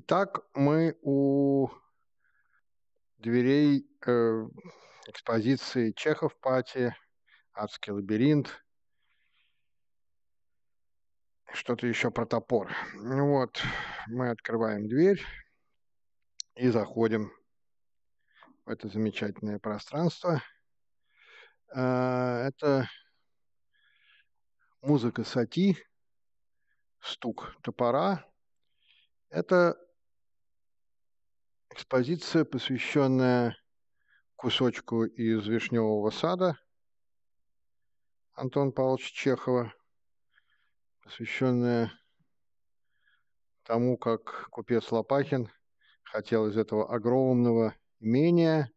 Итак, мы у дверей э, экспозиции Чехов Пати, Адский лабиринт, что-то еще про топор. Ну вот, мы открываем дверь и заходим в это замечательное пространство. Э, это музыка сати, стук топора. Это экспозиция, посвященная кусочку из «Вишневого сада» Антона Павловича Чехова, посвященная тому, как купец Лопахин хотел из этого огромного имения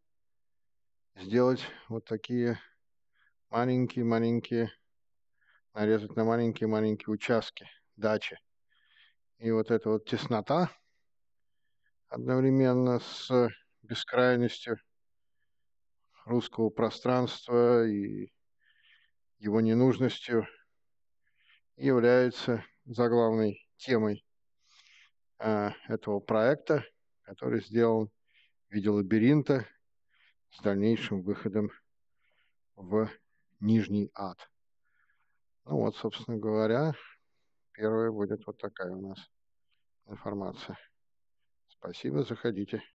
сделать вот такие маленькие-маленькие, нарезать на маленькие-маленькие участки, дачи. И вот эта вот теснота – одновременно с бескрайностью русского пространства и его ненужностью является заглавной темой э, этого проекта, который сделан в виде лабиринта с дальнейшим выходом в Нижний Ад. Ну вот, собственно говоря, первая будет вот такая у нас информация. Спасибо, заходите.